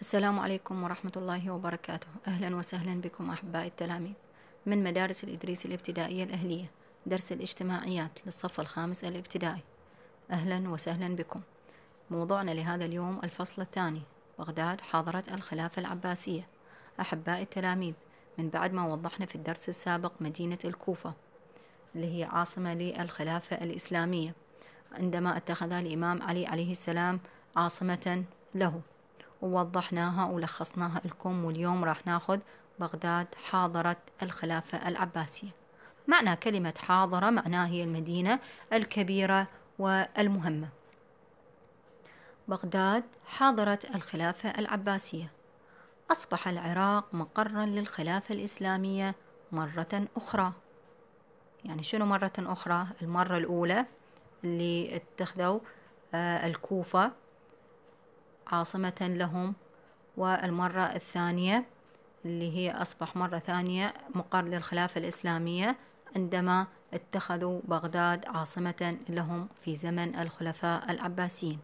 السلام عليكم ورحمة الله وبركاته أهلا وسهلا بكم أحبائي التلاميذ من مدارس الإدريس الابتدائية الأهلية درس الاجتماعيات للصف الخامس الابتدائي أهلا وسهلا بكم موضوعنا لهذا اليوم الفصل الثاني بغداد حاضرة الخلافة العباسية أحبائي التلاميذ من بعد ما وضحنا في الدرس السابق مدينة الكوفة اللي هي عاصمة للخلافة الإسلامية عندما اتخذها الإمام علي عليه السلام عاصمة له ووضحناها ولخصناها لكم واليوم راح ناخذ بغداد حاضرة الخلافة العباسية معنى كلمة حاضرة معناه هي المدينة الكبيرة والمهمة بغداد حاضرة الخلافة العباسية أصبح العراق مقرا للخلافة الإسلامية مرة أخرى يعني شنو مرة أخرى المرة الأولى اللي اتخذوا آه، الكوفة عاصمة لهم والمرة الثانية اللي هي أصبح مرة ثانية مقر للخلافة الإسلامية عندما اتخذوا بغداد عاصمة لهم في زمن الخلفاء العباسيين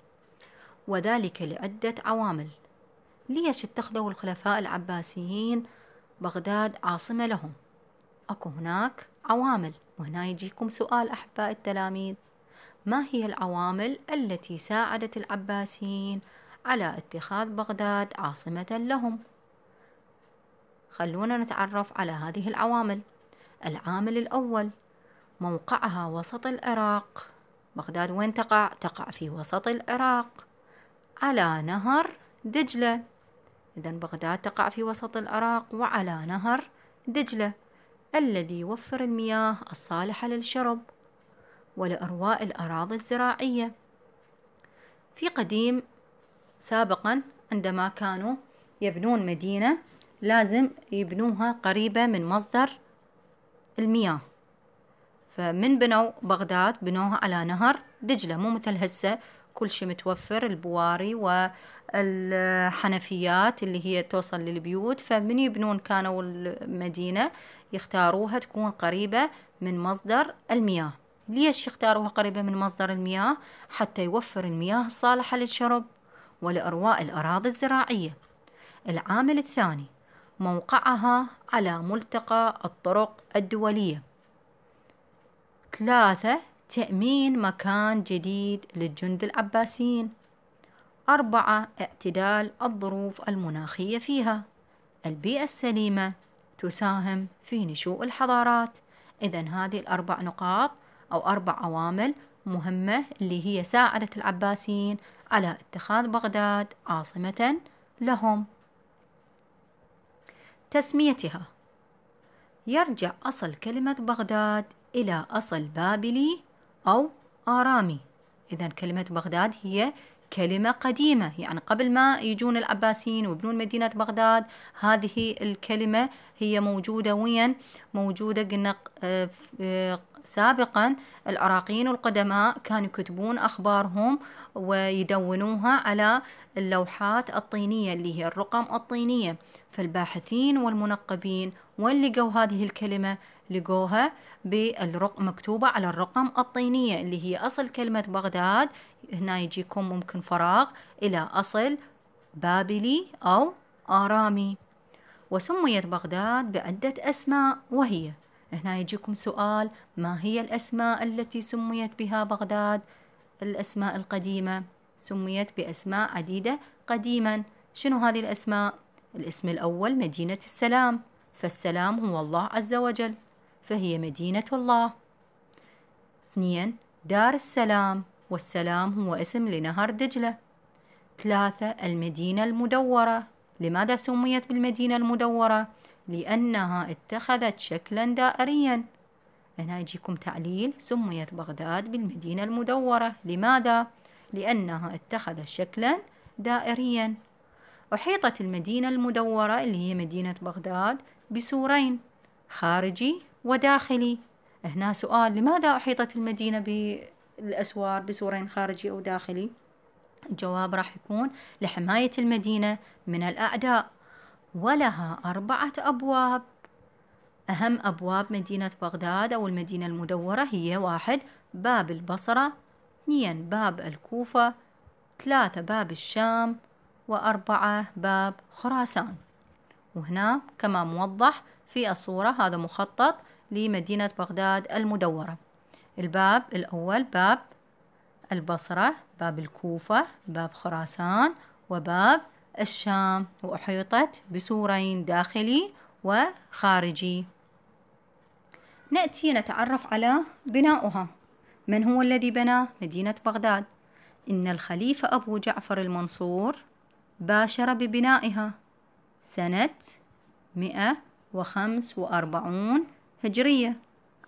وذلك لعدة عوامل ليش اتخذوا الخلفاء العباسيين بغداد عاصمة لهم أكو هناك عوامل وهنا يجيكم سؤال أحباء التلاميذ ما هي العوامل التي ساعدت العباسيين على اتخاذ بغداد عاصمة لهم خلونا نتعرف على هذه العوامل العامل الأول موقعها وسط العراق بغداد وين تقع؟ تقع في وسط العراق على نهر دجلة إذا بغداد تقع في وسط العراق وعلى نهر دجلة الذي يوفر المياه الصالحة للشرب ولأرواء الأراضي الزراعية في قديم سابقا عندما كانوا يبنون مدينة لازم يبنوها قريبة من مصدر المياه فمن بنوا بغداد بنوها على نهر دجلة مو مثل هسه كل شيء متوفر البواري والحنفيات اللي هي توصل للبيوت فمن يبنون كانوا المدينة يختاروها تكون قريبة من مصدر المياه ليش يختاروها قريبة من مصدر المياه حتى يوفر المياه الصالحة للشرب ولأرواء الأراضي الزراعية العامل الثاني موقعها على ملتقى الطرق الدولية ثلاثة تأمين مكان جديد للجند العباسيين أربعة اعتدال الظروف المناخية فيها البيئة السليمة تساهم في نشوء الحضارات إذا هذه الأربع نقاط أو أربع عوامل مهمة اللي هي ساعدت العباسيين على اتخاذ بغداد عاصمة لهم تسميتها يرجع أصل كلمة بغداد إلى أصل بابلي أو آرامي إذا كلمة بغداد هي كلمة قديمة يعني قبل ما يجون العباسيين ويبنون مدينة بغداد هذه الكلمة هي موجودة وين موجودة قلنا آه، آه، سابقا العراقيين القدماء كانوا يكتبون أخبارهم ويدونوها على اللوحات الطينية اللي هي الرقم الطينية فالباحثين والمنقبين وين لقوا هذه الكلمة لقوها بالرقم مكتوبة على الرقم الطينية اللي هي أصل كلمة بغداد هنا يجيكم ممكن فراغ إلى أصل بابلي أو آرامي وسميت بغداد بعدة أسماء وهي هنا يجيكم سؤال ما هي الأسماء التي سميت بها بغداد الأسماء القديمة سميت بأسماء عديدة قديما شنو هذه الأسماء؟ الاسم الأول مدينة السلام فالسلام هو الله عز وجل فهي مدينة الله اثنين دار السلام والسلام هو اسم لنهر دجلة ثلاثة المدينة المدورة لماذا سميت بالمدينة المدورة؟ لأنها اتخذت شكلا دائريا هنا يجيكم تعليل سميت بغداد بالمدينة المدورة لماذا؟ لأنها اتخذت شكلا دائريا أحيطت المدينة المدورة اللي هي مدينة بغداد بسورين خارجي وداخلي هنا سؤال لماذا أحيطت المدينة بالأسوار بسورين خارجي أو داخلي الجواب راح يكون لحماية المدينة من الأعداء ولها أربعة أبواب أهم أبواب مدينة بغداد أو المدينة المدورة هي واحد باب البصرة اثنين باب الكوفة ثلاثة باب الشام وأربعة باب خراسان وهنا كما موضح في الصورة هذا مخطط لمدينة بغداد المدورة الباب الأول باب البصرة باب الكوفة باب خراسان وباب الشام وأحيطت بسورين داخلي وخارجي نأتي نتعرف على بناؤها من هو الذي بنى مدينة بغداد إن الخليفة أبو جعفر المنصور باشر ببنائها سنة 145 هجرية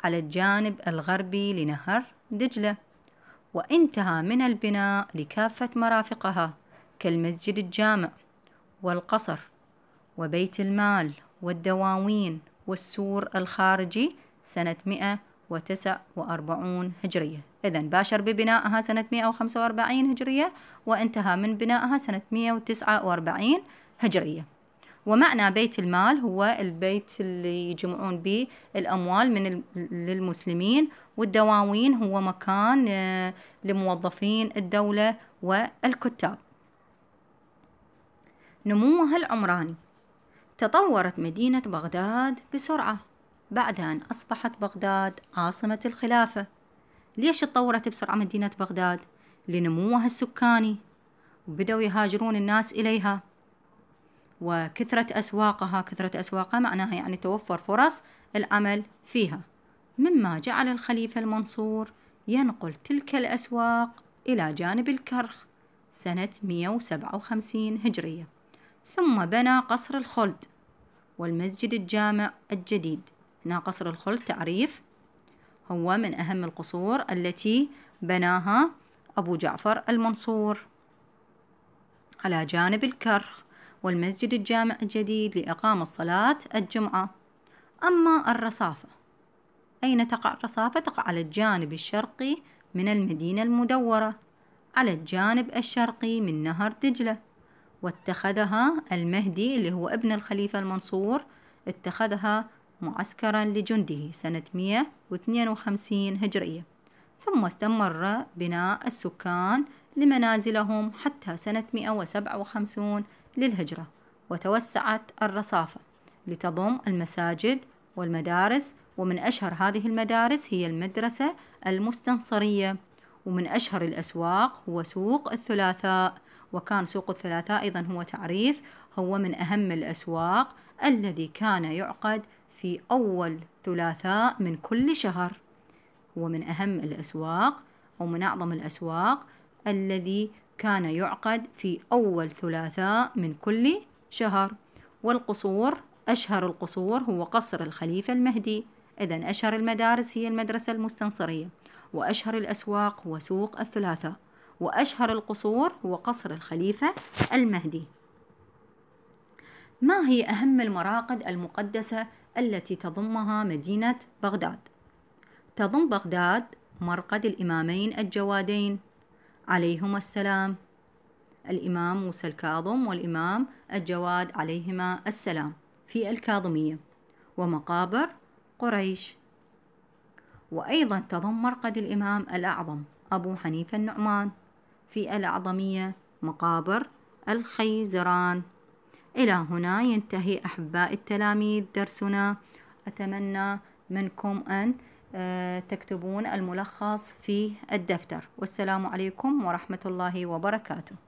على الجانب الغربي لنهر دجلة وانتهى من البناء لكافة مرافقها كالمسجد الجامع والقصر وبيت المال والدواوين والسور الخارجي سنة 149 هجرية إذا باشر ببنائها سنة 145 هجرية وانتهى من بنائها سنة 149 هجرية ومعنى بيت المال هو البيت اللي يجمعون به الأموال من للمسلمين والدواوين هو مكان آه، لموظفين الدولة والكتاب نموها العمراني تطورت مدينة بغداد بسرعة بعد أن أصبحت بغداد عاصمة الخلافة ليش تطورت بسرعة مدينة بغداد؟ لنموها السكاني وبدأوا يهاجرون الناس إليها وكثرة أسواقها كثرة أسواقها معناها يعني توفر فرص العمل فيها مما جعل الخليفة المنصور ينقل تلك الأسواق إلى جانب الكرخ سنة 157 هجرية ثم بنى قصر الخلد والمسجد الجامع الجديد هنا قصر الخلد تعريف هو من أهم القصور التي بناها أبو جعفر المنصور على جانب الكرخ والمسجد الجامع الجديد لإقامة صلاة الجمعة أما الرصافة أين تقع الرصافة؟ تقع على الجانب الشرقي من المدينة المدورة على الجانب الشرقي من نهر دجلة واتخذها المهدي اللي هو ابن الخليفة المنصور اتخذها معسكرا لجنده سنة 152 هجرية ثم استمر بناء السكان لمنازلهم حتى سنة 157 للهجرة وتوسعت الرصافة لتضم المساجد والمدارس ومن أشهر هذه المدارس هي المدرسة المستنصرية ومن أشهر الأسواق هو سوق الثلاثاء وكان سوق الثلاثاء أيضا هو تعريف هو من أهم الأسواق الذي كان يعقد في أول ثلاثاء من كل شهر هو من أهم الأسواق أو من أعظم الأسواق الذي كان يعقد في أول ثلاثاء من كل شهر والقصور أشهر القصور هو قصر الخليفة المهدي إذا أشهر المدارس هي المدرسة المستنصرية وأشهر الأسواق هو سوق الثلاثاء وأشهر القصور هو قصر الخليفة المهدي ما هي أهم المراقد المقدسة التي تضمها مدينة بغداد؟ تضم بغداد مرقد الإمامين الجوادين عليهما السلام الإمام موسى الكاظم والإمام الجواد عليهما السلام في الكاظمية ومقابر قريش وأيضا تضم مرقد الإمام الأعظم أبو حنيفة النعمان في الأعظمية مقابر الخيزران إلى هنا ينتهي أحباء التلاميذ درسنا أتمنى منكم أن آه، تكتبون الملخص في الدفتر والسلام عليكم ورحمة الله وبركاته